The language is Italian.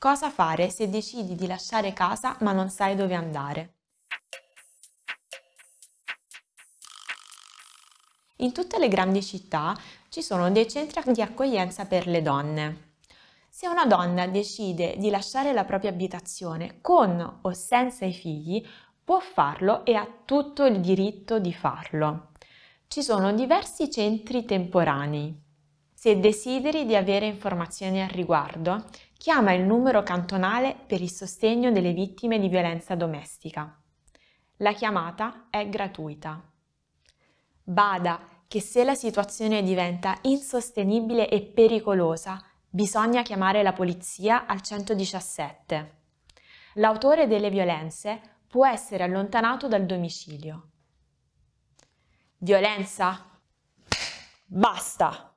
Cosa fare se decidi di lasciare casa ma non sai dove andare? In tutte le grandi città ci sono dei centri di accoglienza per le donne. Se una donna decide di lasciare la propria abitazione con o senza i figli, può farlo e ha tutto il diritto di farlo. Ci sono diversi centri temporanei, se desideri di avere informazioni al riguardo, chiama il numero cantonale per il sostegno delle vittime di violenza domestica. La chiamata è gratuita. Bada che se la situazione diventa insostenibile e pericolosa, bisogna chiamare la polizia al 117. L'autore delle violenze può essere allontanato dal domicilio. Violenza? Basta!